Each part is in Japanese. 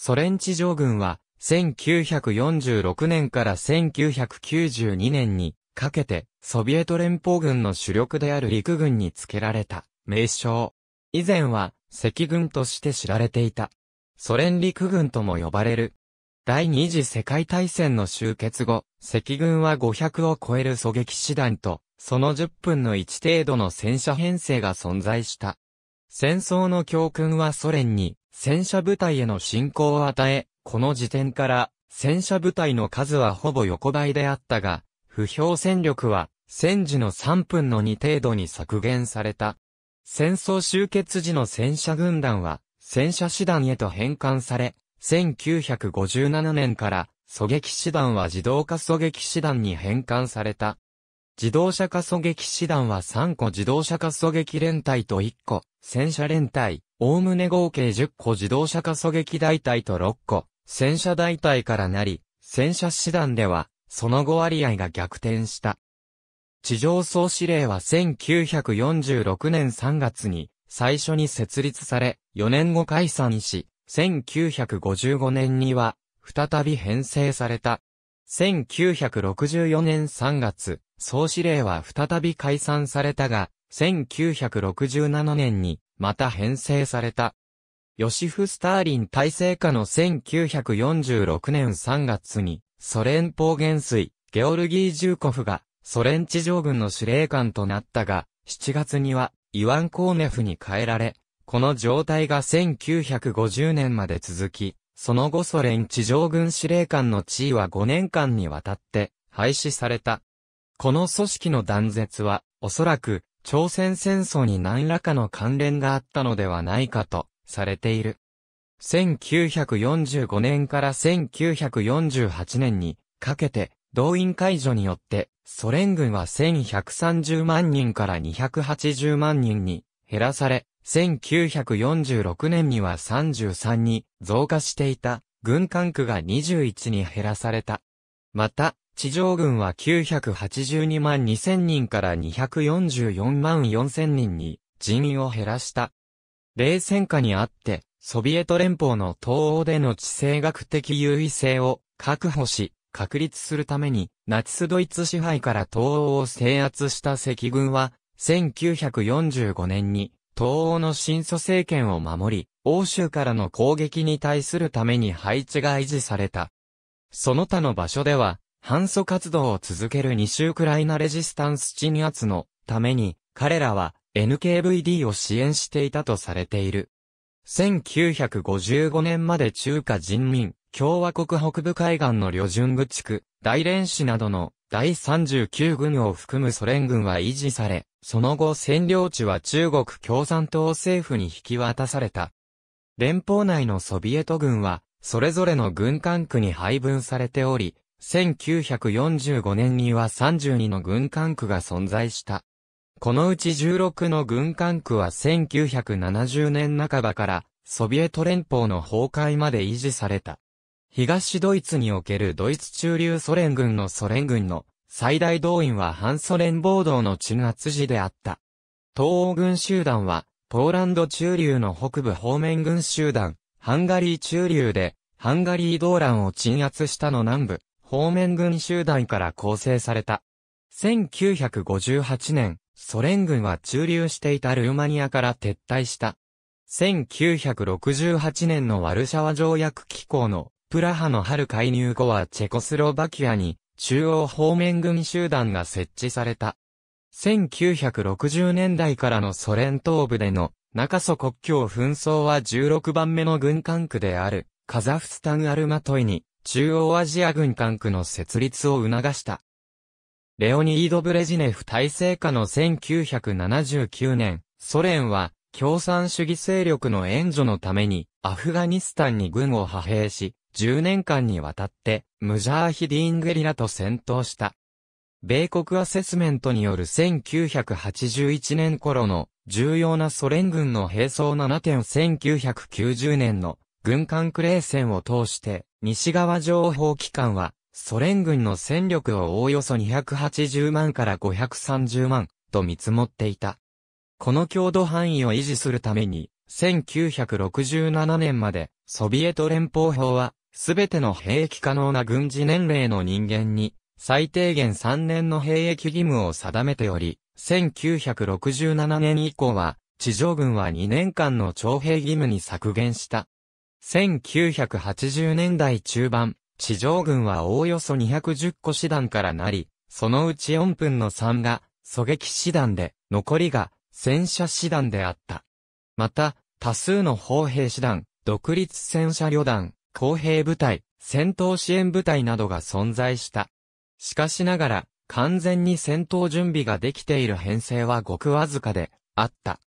ソ連地上軍は、1946年から1992年にかけて、ソビエト連邦軍の主力である陸軍に付けられた名称。以前は、赤軍として知られていた。ソ連陸軍とも呼ばれる。第二次世界大戦の終結後、赤軍は500を超える狙撃師団と、その10分の1程度の戦車編成が存在した。戦争の教訓はソ連に戦車部隊への進行を与え、この時点から戦車部隊の数はほぼ横ばいであったが、不評戦力は戦時の3分の2程度に削減された。戦争終結時の戦車軍団は戦車師団へと返還され、1957年から狙撃師団は自動化狙撃師団に返還された。自動車化狙撃師団は3個自動車化狙撃連隊と1個戦車連隊、おおむね合計10個自動車加速撃大隊と6個、戦車大隊からなり、戦車師団では、その後割合が逆転した。地上総司令は1946年3月に、最初に設立され、4年後解散し、1955年には、再び編成された。1964年3月、総司令は再び解散されたが、1967年にまた編成された。ヨシフ・スターリン体制下の1946年3月に、ソ連邦元帥、ゲオルギー・ジューコフが、ソ連地上軍の司令官となったが、7月には、イワン・コーネフに変えられ、この状態が1950年まで続き、その後ソ連地上軍司令官の地位は5年間にわたって、廃止された。この組織の断絶は、おそらく、朝鮮戦争に何らかの関連があったのではないかとされている。1945年から1948年にかけて動員解除によってソ連軍は1130万人から280万人に減らされ、1946年には33に増加していた軍管区が21に減らされた。また、地上軍は982万2000人から244万4000人に人員を減らした。冷戦下にあって、ソビエト連邦の東欧での地政学的優位性を確保し、確立するために、ナチスドイツ支配から東欧を制圧した赤軍は、1945年に東欧の新祖政権を守り、欧州からの攻撃に対するために配置が維持された。その他の場所では、反祖活動を続ける二ウクライナレジスタンス鎮圧のために、彼らは NKVD を支援していたとされている。1955年まで中華人民共和国北部海岸の旅順部地区、大連市などの第39軍を含むソ連軍は維持され、その後占領地は中国共産党政府に引き渡された。連邦内のソビエト軍は、それぞれの軍管区に配分されており、1945年には32の軍管区が存在した。このうち16の軍管区は1970年半ばからソビエト連邦の崩壊まで維持された。東ドイツにおけるドイツ中流ソ連軍のソ連軍の最大動員は反ソ連暴動の鎮圧時であった。東欧軍集団はポーランド中流の北部方面軍集団、ハンガリー中流で、ハンガリー動乱を鎮圧したの南部、方面軍集団から構成された。1958年、ソ連軍は駐留していたルーマニアから撤退した。1968年のワルシャワ条約機構のプラハの春介入後はチェコスロバキアに中央方面軍集団が設置された。1960年代からのソ連東部での中ソ国境紛争は16番目の軍管区であるカザフスタンアルマトイに中央アジア軍管区の設立を促した。レオニード・ブレジネフ体制下の1979年、ソ連は共産主義勢力の援助のためにアフガニスタンに軍を派兵し、10年間にわたってムジャーヒディンゲリラと戦闘した。米国アセスメントによる1981年頃の重要なソ連軍の兵装7点1990年の軍艦クレー戦を通して、西側情報機関は、ソ連軍の戦力をおおよそ280万から530万と見積もっていた。この強度範囲を維持するために、1967年まで、ソビエト連邦法は、すべての兵役可能な軍事年齢の人間に、最低限3年の兵役義務を定めており、1967年以降は、地上軍は2年間の徴兵義務に削減した。1980年代中盤、地上軍はおおよそ210個師団からなり、そのうち4分の3が狙撃師団で、残りが戦車師団であった。また、多数の砲兵師団、独立戦車旅団、工兵部隊、戦闘支援部隊などが存在した。しかしながら、完全に戦闘準備ができている編成はごくわずかで、あった。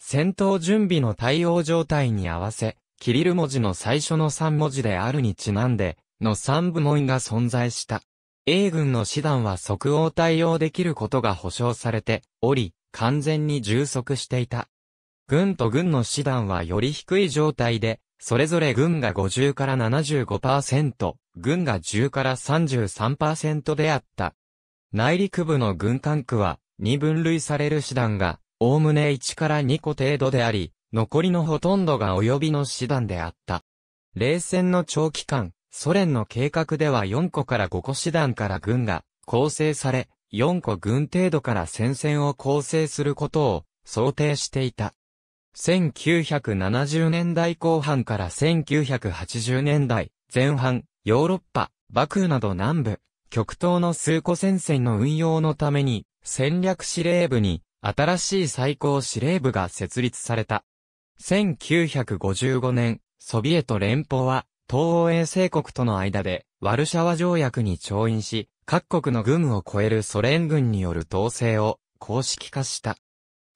戦闘準備の対応状態に合わせ、キリル文字の最初の3文字であるにちなんで、の3部門が存在した。A 軍の師団は即応対応できることが保証されており、完全に充足していた。軍と軍の師団はより低い状態で、それぞれ軍が50から75%、軍が10から33%であった。内陸部の軍管区は、に分類される師団が、おおむね1から2個程度であり、残りのほとんどが及びの師団であった。冷戦の長期間、ソ連の計画では4個から5個師団から軍が構成され、4個軍程度から戦線を構成することを想定していた。1970年代後半から1980年代前半、ヨーロッパ、バクーなど南部、極東の数個戦線の運用のために、戦略司令部に、新しい最高司令部が設立された。1955年、ソビエト連邦は、東欧衛星国との間で、ワルシャワ条約に調印し、各国の軍を超えるソ連軍による統制を公式化した。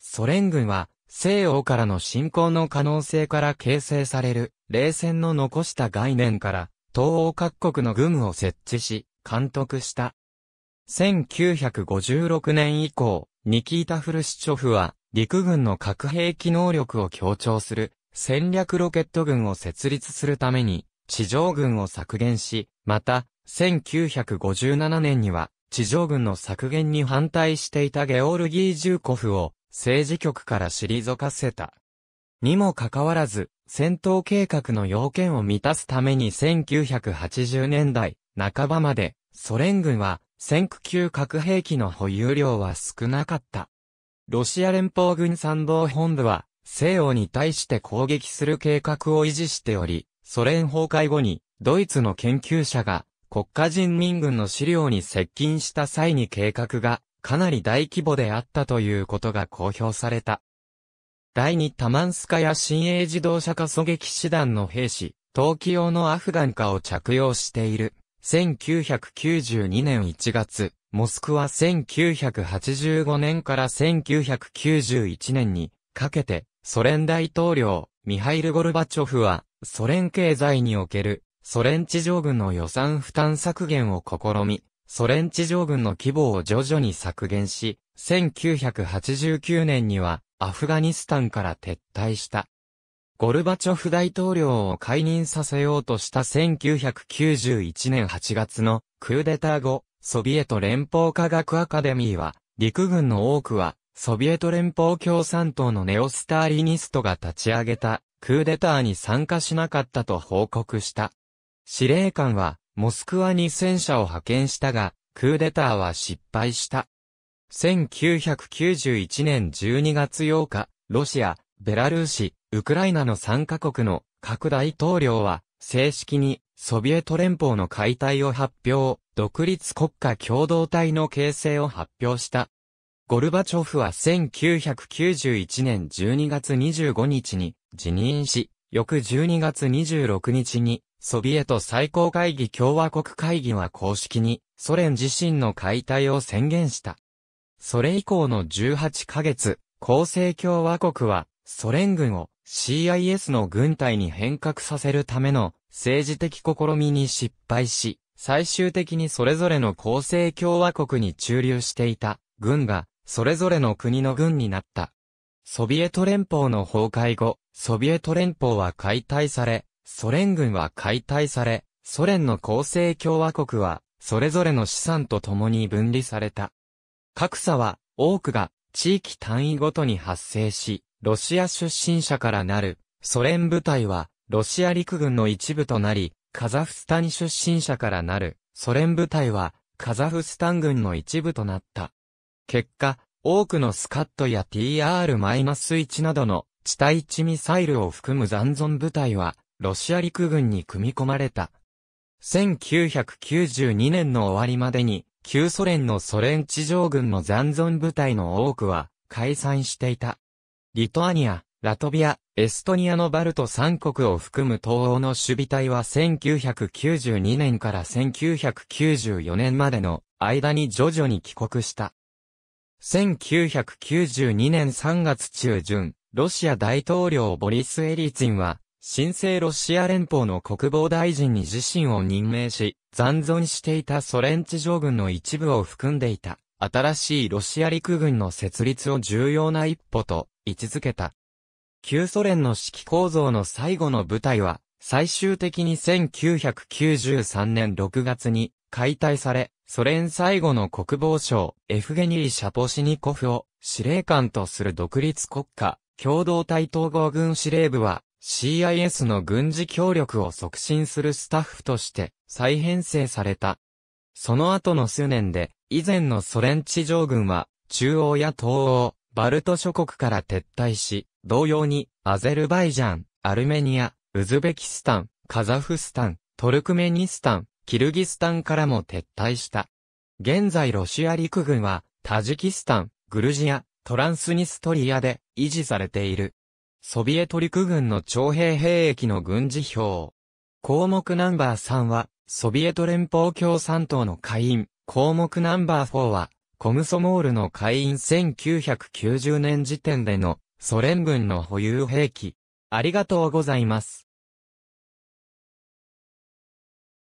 ソ連軍は、西欧からの侵攻の可能性から形成される、冷戦の残した概念から、東欧各国の軍を設置し、監督した。1956年以降、ニキータ・フルシチョフは、陸軍の核兵器能力を強調する戦略ロケット軍を設立するために地上軍を削減し、また1957年には地上軍の削減に反対していたゲオルギー・ジューコフを政治局から退かせた。にもかかわらず、戦闘計画の要件を満たすために1980年代半ばまでソ連軍は戦区級核兵器の保有量は少なかった。ロシア連邦軍参謀本部は、西欧に対して攻撃する計画を維持しており、ソ連崩壊後に、ドイツの研究者が、国家人民軍の資料に接近した際に計画が、かなり大規模であったということが公表された。第二タマンスカや新鋭自動車化狙撃師団の兵士、冬季用のアフガン化を着用している。1992年1月、モスクは1985年から1991年にかけてソ連大統領ミハイル・ゴルバチョフはソ連経済におけるソ連地上軍の予算負担削減を試み、ソ連地上軍の規模を徐々に削減し、1989年にはアフガニスタンから撤退した。ゴルバチョフ大統領を解任させようとした1991年8月のクーデター後、ソビエト連邦科学アカデミーは、陸軍の多くは、ソビエト連邦共産党のネオスターリニストが立ち上げた、クーデターに参加しなかったと報告した。司令官は、モスクワに戦車を派遣したが、クーデターは失敗した。1991年12月8日、ロシア、ベラルーシ、ウクライナの3カ国の各大統領は、正式にソビエト連邦の解体を発表。独立国家共同体の形成を発表した。ゴルバチョフは1991年12月25日に辞任し、翌12月26日にソビエト最高会議共和国会議は公式にソ連自身の解体を宣言した。それ以降の18ヶ月、厚生共和国はソ連軍を CIS の軍隊に変革させるための政治的試みに失敗し、最終的にそれぞれの構成共和国に駐留していた軍が、それぞれの国の軍になった。ソビエト連邦の崩壊後、ソビエト連邦は解体され、ソ連軍は解体され、ソ連の構成共和国は、それぞれの資産と共に分離された。格差は、多くが、地域単位ごとに発生し、ロシア出身者からなる、ソ連部隊は、ロシア陸軍の一部となり、カザフスタン出身者からなるソ連部隊はカザフスタン軍の一部となった。結果、多くのスカットや TR-1 などの地対地ミサイルを含む残存部隊はロシア陸軍に組み込まれた。1992年の終わりまでに旧ソ連のソ連地上軍の残存部隊の多くは解散していた。リトアニア、ラトビア、エストニアのバルト3国を含む東欧の守備隊は1992年から1994年までの間に徐々に帰国した。1992年3月中旬、ロシア大統領ボリス・エリツィンは、新生ロシア連邦の国防大臣に自身を任命し、残存していたソ連地上軍の一部を含んでいた、新しいロシア陸軍の設立を重要な一歩と位置づけた。旧ソ連の指揮構造の最後の部隊は、最終的に1993年6月に解体され、ソ連最後の国防省、エフゲニー・シャポシニコフを司令官とする独立国家、共同体統合軍司令部は、CIS の軍事協力を促進するスタッフとして再編成された。その後の数年で、以前のソ連地上軍は、中央や東欧、バルト諸国から撤退し、同様に、アゼルバイジャン、アルメニア、ウズベキスタン、カザフスタン、トルクメニスタン、キルギスタンからも撤退した。現在ロシア陸軍は、タジキスタン、グルジア、トランスニストリアで維持されている。ソビエト陸軍の徴兵兵役の軍事表。項目ナンバー3は、ソビエト連邦共産党の会員。項目ナンバー4は、コムソモールの会員1990年時点でのソ連軍の保有兵器。ありがとうございます。